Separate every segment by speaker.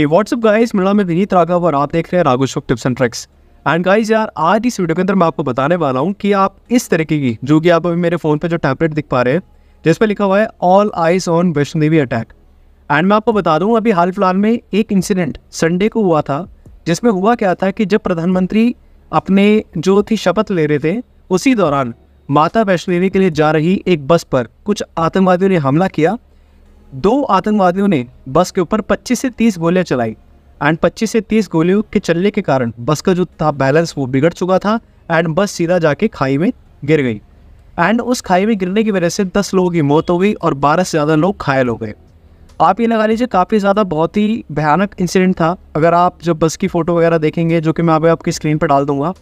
Speaker 1: Hey, what's up guys? मेरा मैं विनीत राघव और आप देख रहे हैं Raghav shop tips and tricks and guys यार आज इस वीडियो के अंदर मैं आपको बताने वाला हूँ कि आप इस तरीके की जो कि आप अभी मेरे फ़ोन पे जो टैबलेट दिख पा रहे हैं जिस पर लिखा हुआ है all eyes on Vaishno Devi attack and मैं आपको बता दूँ अभी हाल फिलहाल में एक इंसिडेंट संडे को हुआ था जिसमें हुआ क्या था कि जब प्रधानमंत्री अपने जो थी शपथ ले रहे थे उसी दौरान माता वैष्णो देवी के लिए जा रही एक बस पर कुछ आतंकवादियों ने हमला किया दो आतंकवादियों ने बस के ऊपर 25 से 30 गोलियां चलाई एंड 25 से 30 गोलियों के चलने के कारण बस का जो था बैलेंस वो बिगड़ चुका था एंड बस सीधा जाके खाई में गिर गई एंड उस खाई में गिरने की वजह से 10 लोगों की मौत हो गई और 12 से ज़्यादा लोग घायल हो गए आप ये लगा लीजिए काफ़ी ज़्यादा बहुत ही भयानक इंसिडेंट था अगर आप जब बस की फ़ोटो वगैरह देखेंगे जो कि मैं अभी आपकी स्क्रीन पर डाल दूंगा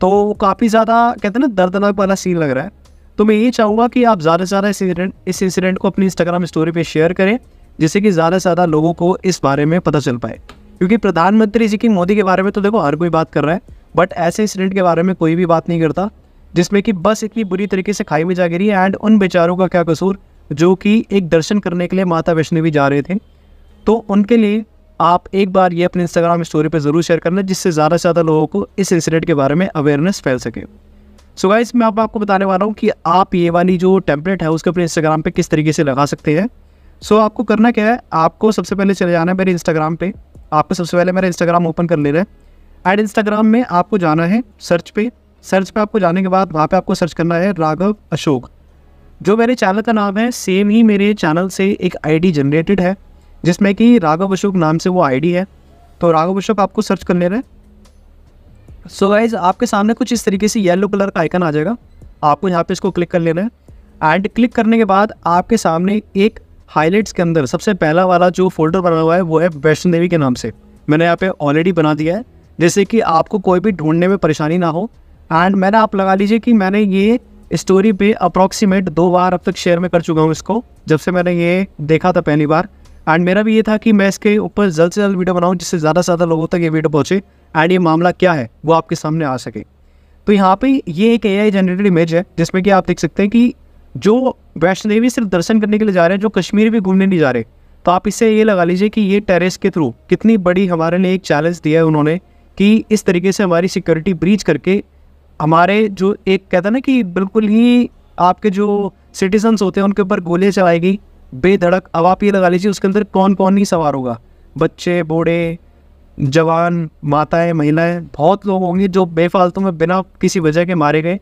Speaker 1: तो काफ़ी ज़्यादा कहते हैं ना दर्दनाक वाला सीन लग रहा है तो मैं ये चाहूँगा कि आप ज़्यादा से ज़्यादा इस इंसिडेंट इस इंसिडेंट को अपनी इंस्टाग्राम स्टोरी पर शेयर करें जिससे कि ज़्यादा से ज़्यादा लोगों को इस बारे में पता चल पाए क्योंकि प्रधानमंत्री जी की मोदी के बारे में तो देखो हर कोई बात कर रहा है बट ऐसे इंसिडेंट के बारे में कोई भी बात नहीं करता जिसमें कि बस इतनी बुरी तरीके से खाई में जा गिरी है एंड उन बेचारों का क्या कसूर जो कि एक दर्शन करने के लिए माता वैष्णो भी जा रहे थे तो उनके लिए आप एक बार ये अपने इंस्टाग्राम स्टोरी पर ज़रूर शेयर करना जिससे ज़्यादा से ज़्यादा लोगों को इस इंसिडेंट के बारे में अवेयरनेस फैल सके सो so गाइज मैं आप आपको बताने वाला हूँ कि आप ये वाली जो टेम्पलेट है उसके अपने इंस्टाग्राम पे किस तरीके से लगा सकते हैं सो so, आपको करना क्या है आपको सबसे पहले चले जाना है मेरे इंस्टाग्राम पे आपको सबसे पहले मेरा इंस्टाग्राम ओपन कर लेना है एड इंस्टाग्राम में आपको जाना है सर्च पे सर्च पे आपको जाने के बाद वहाँ पे आपको सर्च करना है राघव अशोक जो मेरे चैनल का नाम है सेम ही मेरे चैनल से एक आईडी जनरेटेड है जिसमें कि राघव अशोक नाम से वो आईडी है तो राघव अशोक आपको सर्च कर लेना है सो so गाइज आपके सामने कुछ इस तरीके से येलो कलर का आइकन आ जाएगा आपको यहाँ पे इसको क्लिक कर लेना है एंड क्लिक करने के बाद आपके सामने एक हाईलाइट्स के अंदर सबसे पहला वाला जो फोल्डर बना हुआ है वो है वैष्णो देवी के नाम से मैंने यहाँ पे ऑलरेडी बना दिया है जैसे कि आपको कोई भी ढूंढने में परेशानी ना हो एंड मैंने आप लगा लीजिए कि मैंने ये स्टोरी पे अप्रॉक्सीमेट दो बार अब तक शेयर में कर चुका हूँ इसको जब से मैंने ये देखा था पहली बार एंड मेरा भी ये था कि मैं इसके ऊपर जल्द से जल्द वीडियो बनाऊँ जिससे ज़्यादा से ज़्यादा लोगों तक ये वीडियो पहुँचे एंड ये मामला क्या है वो आपके सामने आ सके तो यहाँ पे ये एक ए आई जनरेटेड इमेज है जिसमें कि आप देख सकते हैं कि जो वैष्णो देवी सिर्फ दर्शन करने के लिए जा रहे हैं जो कश्मीर भी घूमने नहीं जा रहे तो आप इससे ये लगा लीजिए कि ये टेरेस के थ्रू कितनी बड़ी हमारे लिए एक चैलेंज दिया है उन्होंने कि इस तरीके से हमारी सिक्योरिटी ब्रीच करके हमारे जो एक कहता ना कि बिल्कुल ही आपके जो सिटीजन्स होते हैं उनके ऊपर गोलियाँ चलाई गई बेधड़क अब आप ये लगा लीजिए उसके अंदर कौन कौन नहीं सवार होगा बच्चे बूढ़े जवान माताएं महिलाएं बहुत लोग होंगे जो बेफालतू में बिना किसी वजह के मारे गए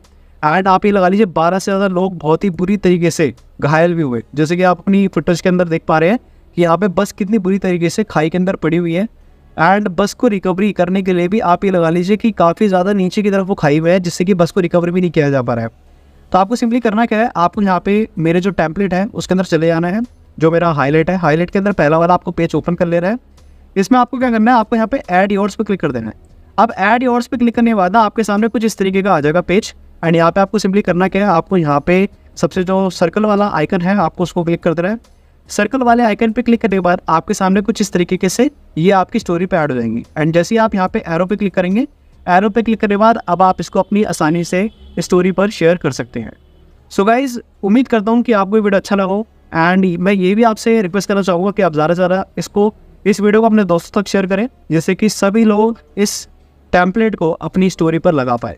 Speaker 1: एंड आप ये लगा लीजिए बारह से ज़्यादा लोग बहुत ही बुरी तरीके से घायल भी हुए जैसे कि आप अपनी फुटेज के अंदर देख पा रहे हैं कि यहाँ पे बस कितनी बुरी तरीके से खाई के अंदर पड़ी हुई है एंड बस को रिकवरी करने के लिए भी आप ये लगा लीजिए कि काफ़ी ज़्यादा नीचे की तरफ वो खाई हुई है जिससे कि बस को रिकवर भी नहीं किया जा पा रहा है तो आपको सिंपली करना क्या है आपको यहाँ पे मेरे जो टैंपलेट है उसके अंदर चले जाना है जो मेरा हाईलाइट है हाईलाइट के अंदर पहला वाला आपको पेज ओपन कर ले रहा है इसमें आपको क्या करना है आपको यहाँ पे ऐड योर्स पे क्लिक कर देना है अब ऐड योर्स पे क्लिक करने के बाद आपके सामने कुछ इस तरीके का आ जाएगा पेज एंड यहाँ पे आपको सिंपली करना क्या है आपको यहाँ पे सबसे जो सर्कल वाला आइकन है आपको उसको क्लिक कर देना है सर्कल वाले आइकन पे क्लिक करने के बाद आपके सामने कुछ इस तरीके के से ये आपकी स्टोरी पे ऐड हो जाएंगी एंड जैसे ही आप यहाँ पे एरो पे क्लिक करेंगे एरो पे क्लिक करने के बाद अब आप इसको अपनी आसानी से स्टोरी पर शेयर कर सकते हैं सो गाइज़ उम्मीद करता हूँ कि आपको ये वीडियो अच्छा लगा हो एंड मैं ये भी आपसे रिक्वेस्ट करना चाहूँगा कि आप ज़्यादा से ज़्यादा इसको इस वीडियो को अपने दोस्तों तक शेयर करें जैसे कि सभी लोग इस टैंपलेट को अपनी स्टोरी पर लगा पाए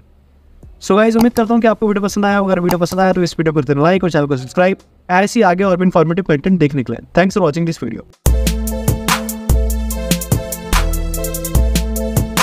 Speaker 1: सो गाइज उम्मीद करता हूँ कि आपको वीडियो पसंद आया अगर वीडियो पसंद आया तो इस वीडियो को लाइक और चैनल को सब्सक्राइब ऐसी आगे और भी इन्फॉर्मेटिव कंटेंट देखने के लिए thanks for watching this video